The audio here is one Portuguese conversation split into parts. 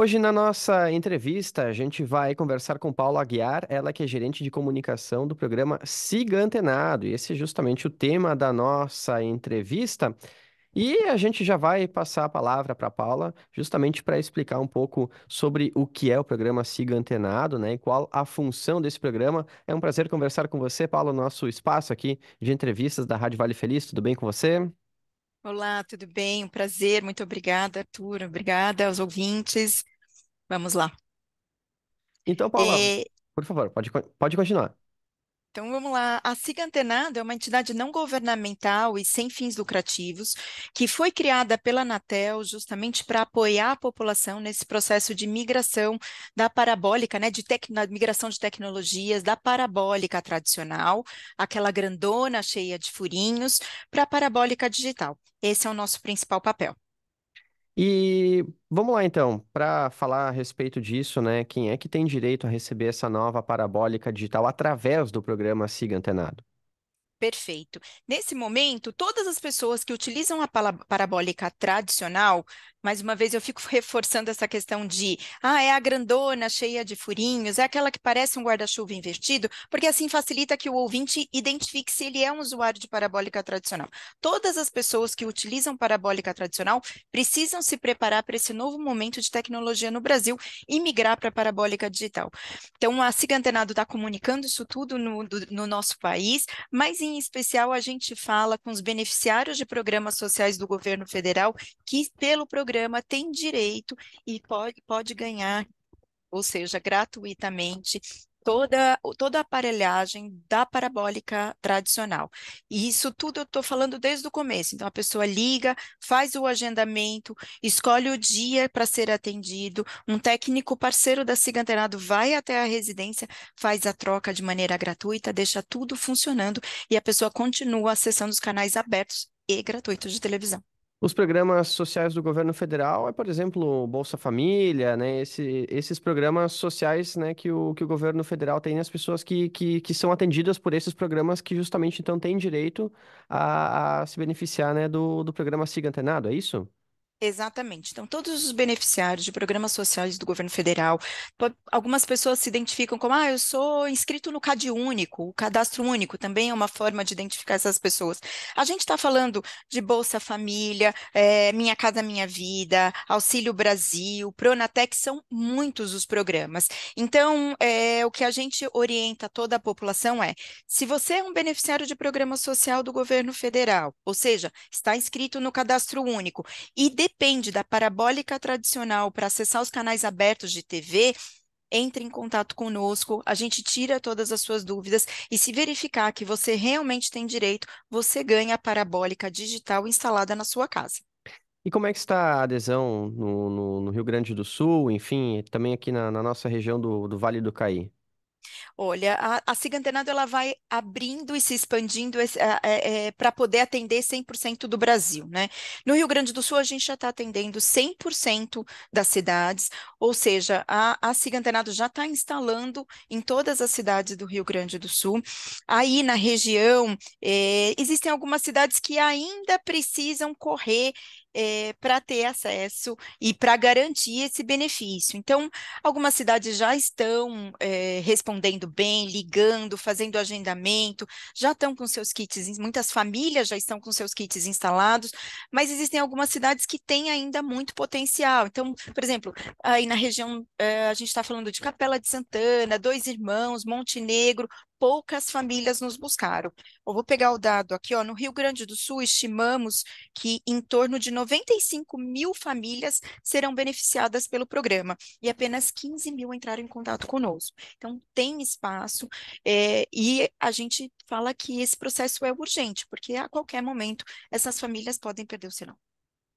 Hoje, na nossa entrevista, a gente vai conversar com Paula Aguiar, ela que é gerente de comunicação do programa Siga Antenado, e esse é justamente o tema da nossa entrevista. E a gente já vai passar a palavra para Paula, justamente para explicar um pouco sobre o que é o programa Siga Antenado, né, e qual a função desse programa. É um prazer conversar com você, Paula, no nosso espaço aqui de entrevistas da Rádio Vale Feliz. Tudo bem com você? Olá, tudo bem? Um prazer, muito obrigada, Arthur. Obrigada aos ouvintes. Vamos lá. Então, Paula, É, por favor, pode, pode continuar. Então vamos lá. A Siga Antenado é uma entidade não governamental e sem fins lucrativos que foi criada pela Anatel justamente para apoiar a população nesse processo de migração da parabólica, né, de migração de tecnologias da parabólica tradicional, aquela grandona cheia de furinhos, para a parabólica digital. Esse é o nosso principal papel. E vamos lá então, para falar a respeito disso, né? Quem é que tem direito a receber essa nova parabólica digital através do programa Siga Antenado? Perfeito. Nesse momento, todas as pessoas que utilizam a parabólica tradicional, mais uma vez eu fico reforçando essa questão de, ah, é a grandona cheia de furinhos, é aquela que parece um guarda-chuva invertido, porque assim facilita que o ouvinte identifique se ele é um usuário de parabólica tradicional. Todas as pessoas que utilizam parabólica tradicional precisam se preparar para esse novo momento de tecnologia no Brasil e migrar para a parabólica digital. Então, a Siga Antenado está comunicando isso tudo no, do, no nosso país, mas em em especial, a gente fala com os beneficiários de programas sociais do governo federal que, pelo programa, têm direito e pode, pode ganhar ou seja, gratuitamente, toda, toda a aparelhagem da parabólica tradicional. E isso tudo eu estou falando desde o começo. Então, a pessoa liga, faz o agendamento, escolhe o dia para ser atendido, um técnico parceiro da Siga Antenado vai até a residência, faz a troca de maneira gratuita, deixa tudo funcionando e a pessoa continua acessando os canais abertos e gratuitos de televisão. Os programas sociais do governo federal é, por exemplo, Bolsa Família, né? Esse, esses programas sociais né, que, o, que o governo federal tem as pessoas que, que, que são atendidas por esses programas que justamente então têm direito a, a se beneficiar né, do, do programa Siga Antenado, é isso? Exatamente. Então, todos os beneficiários de programas sociais do governo federal, algumas pessoas se identificam como, ah, eu sou inscrito no CAD único, o cadastro único também é uma forma de identificar essas pessoas. A gente está falando de Bolsa Família, é, Minha Casa Minha Vida, Auxílio Brasil, Pronatec, são muitos os programas. Então, é, o que a gente orienta toda a população é, se você é um beneficiário de programa social do governo federal, ou seja, está inscrito no cadastro único e de depende da parabólica tradicional para acessar os canais abertos de TV, entre em contato conosco, a gente tira todas as suas dúvidas e se verificar que você realmente tem direito, você ganha a parabólica digital instalada na sua casa. E como é que está a adesão no, no, no Rio Grande do Sul, enfim, também aqui na, na nossa região do, do Vale do Caí? Olha, a, a ela vai abrindo e se expandindo é, é, para poder atender 100% do Brasil, né? No Rio Grande do Sul, a gente já está atendendo 100% das cidades, ou seja, a, a já está instalando em todas as cidades do Rio Grande do Sul. Aí, na região, é, existem algumas cidades que ainda precisam correr é, para ter acesso e para garantir esse benefício. Então, algumas cidades já estão é, respondendo bem, ligando, fazendo agendamento, já estão com seus kits, muitas famílias já estão com seus kits instalados, mas existem algumas cidades que têm ainda muito potencial. Então, por exemplo, aí na região, eh, a gente está falando de Capela de Santana, Dois Irmãos, Montenegro, poucas famílias nos buscaram. Eu vou pegar o dado aqui, ó, no Rio Grande do Sul, estimamos que em torno de 95 mil famílias serão beneficiadas pelo programa e apenas 15 mil entraram em contato conosco. Então, tem espaço é, e a gente fala que esse processo é urgente, porque a qualquer momento essas famílias podem perder o sinal.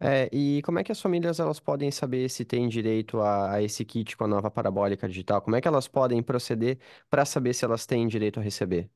É, e como é que as famílias elas podem saber se têm direito a, a esse kit com a nova parabólica digital? Como é que elas podem proceder para saber se elas têm direito a receber?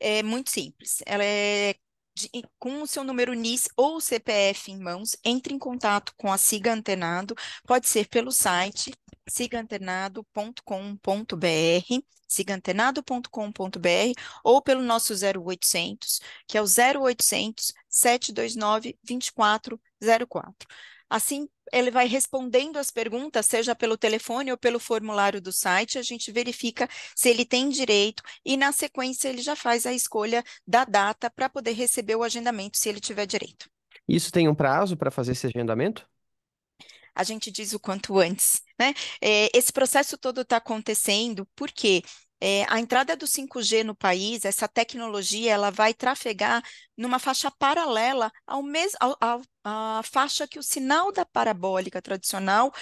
É muito simples. Ela é de, com o seu número NIS ou CPF em mãos, entre em contato com a Siga Antenado, pode ser pelo site sigaantenado.com.br, sigaantenado.com.br ou pelo nosso 0800, que é o 0800 729 24 04. Assim, ele vai respondendo as perguntas, seja pelo telefone ou pelo formulário do site, a gente verifica se ele tem direito e, na sequência, ele já faz a escolha da data para poder receber o agendamento, se ele tiver direito. Isso tem um prazo para fazer esse agendamento? A gente diz o quanto antes, né? É, esse processo todo está acontecendo porque é, a entrada do 5G no país, essa tecnologia, ela vai trafegar numa faixa paralela ao mesmo, à faixa que o sinal da parabólica tradicional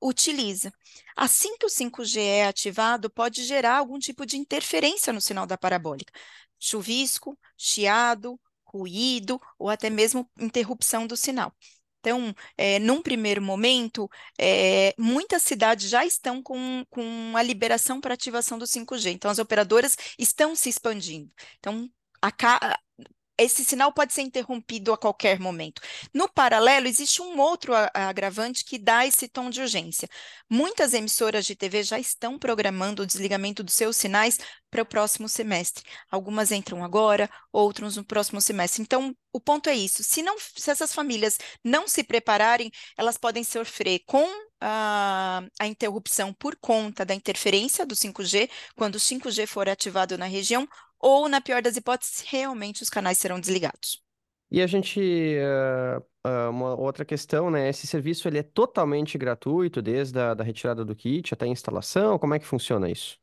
utiliza. Assim que o 5G é ativado, pode gerar algum tipo de interferência no sinal da parabólica. Chuvisco, chiado, ruído ou até mesmo interrupção do sinal. Então, é, num primeiro momento, é, muitas cidades já estão com, com a liberação para ativação do 5G. Então, as operadoras estão se expandindo. Então, a, esse sinal pode ser interrompido a qualquer momento. No paralelo, existe um outro agravante que dá esse tom de urgência. Muitas emissoras de TV já estão programando o desligamento dos seus sinais para o próximo semestre. Algumas entram agora, outras no próximo semestre. Então, o ponto é isso. Se, não, se essas famílias não se prepararem, elas podem sofrer com a, a, interrupção por conta da interferência do 5G, quando o 5G for ativado na região, ou, na pior das hipóteses, realmente os canais serão desligados. E a gente, uh, uma outra questão, né? Esse serviço ele é totalmente gratuito, desde a da retirada do kit até a instalação, como é que funciona isso?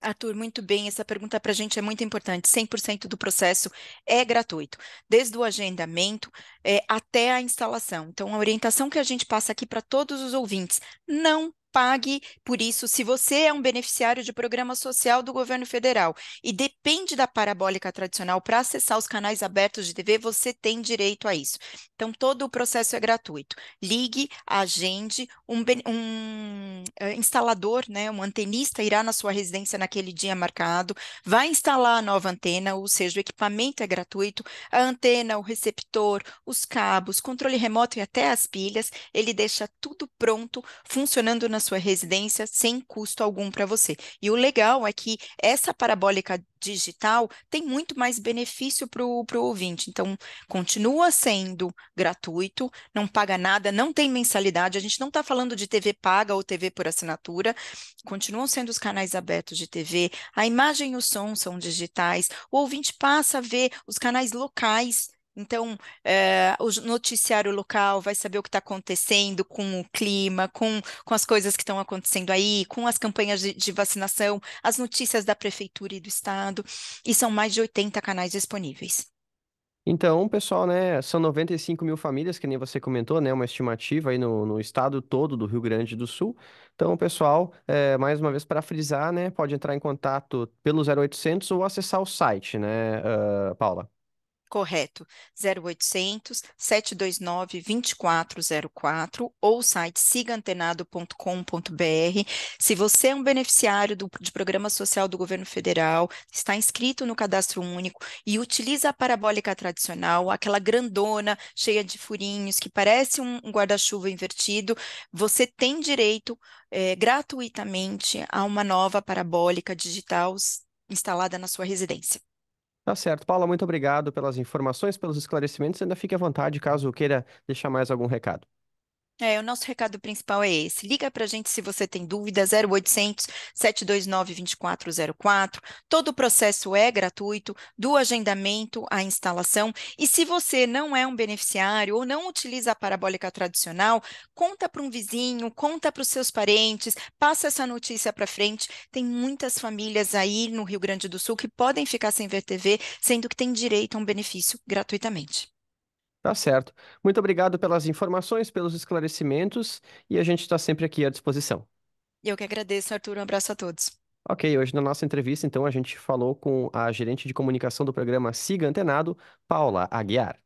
Arthur, muito bem. Essa pergunta para a gente é muito importante. 100% do processo é gratuito, desde o agendamento é, até a instalação. Então, a orientação que a gente passa aqui para todos os ouvintes: não pague por isso se você é um beneficiário de programa social do governo federal e depende da parabólica tradicional para acessar os canais abertos de TV, você tem direito a isso. Então, todo o processo é gratuito. Ligue, agende, um, um uh, instalador, né, um antenista irá na sua residência naquele dia marcado, vai instalar a nova antena, ou seja, o equipamento é gratuito, a antena, o receptor, os cabos, controle remoto e até as pilhas, ele deixa tudo pronto, funcionando na sua residência sem custo algum para você. E o legal é que essa parabólica digital tem muito mais benefício para o ouvinte. Então, continua sendo gratuito, não paga nada, não tem mensalidade. A gente não está falando de TV paga ou TV por assinatura. Continuam sendo os canais abertos de TV. A imagem e o som são digitais. O ouvinte passa a ver os canais locais então, é, o noticiário local vai saber o que está acontecendo com o clima, com, com as coisas que estão acontecendo aí, com as campanhas de, de, vacinação, as notícias da prefeitura e do estado, e são mais de 80 canais disponíveis. Então, pessoal, né, são 95 mil famílias, que nem você comentou, né, uma estimativa aí no, no estado todo do Rio Grande do Sul. Então, pessoal, é, mais uma vez para frisar, né, pode entrar em contato pelo 0800 ou acessar o site, né, uh, Paula? Correto. 0800 729 2404 ou o site sigantenado.com.br Se você é um beneficiário do, de programa social do governo federal, está inscrito no cadastro único e utiliza a parabólica tradicional, aquela grandona, cheia de furinhos, que parece um, um guarda-chuva invertido, você tem direito é, gratuitamente a uma nova parabólica digital instalada na sua residência. Tá certo. Paula, muito obrigado pelas informações, pelos esclarecimentos. Ainda fique à vontade caso queira deixar mais algum recado. É, o nosso recado principal é esse. Liga para a gente se você tem dúvida, 0800 729 2404. Todo o processo é gratuito, do agendamento à instalação. E se você não é um beneficiário ou não utiliza a parabólica tradicional, conta para um vizinho, conta para os seus parentes, passa essa notícia para frente. Tem muitas famílias aí no Rio Grande do Sul que podem ficar sem ver TV, sendo que têm direito a um benefício gratuitamente. Tá certo. Muito obrigado pelas informações, pelos esclarecimentos e a gente está sempre aqui à disposição. Eu que agradeço, Arthur. Um abraço a todos. Ok, hoje na nossa entrevista, então, a gente falou com a gerente de comunicação do programa Siga Antenado, Paula Aguiar.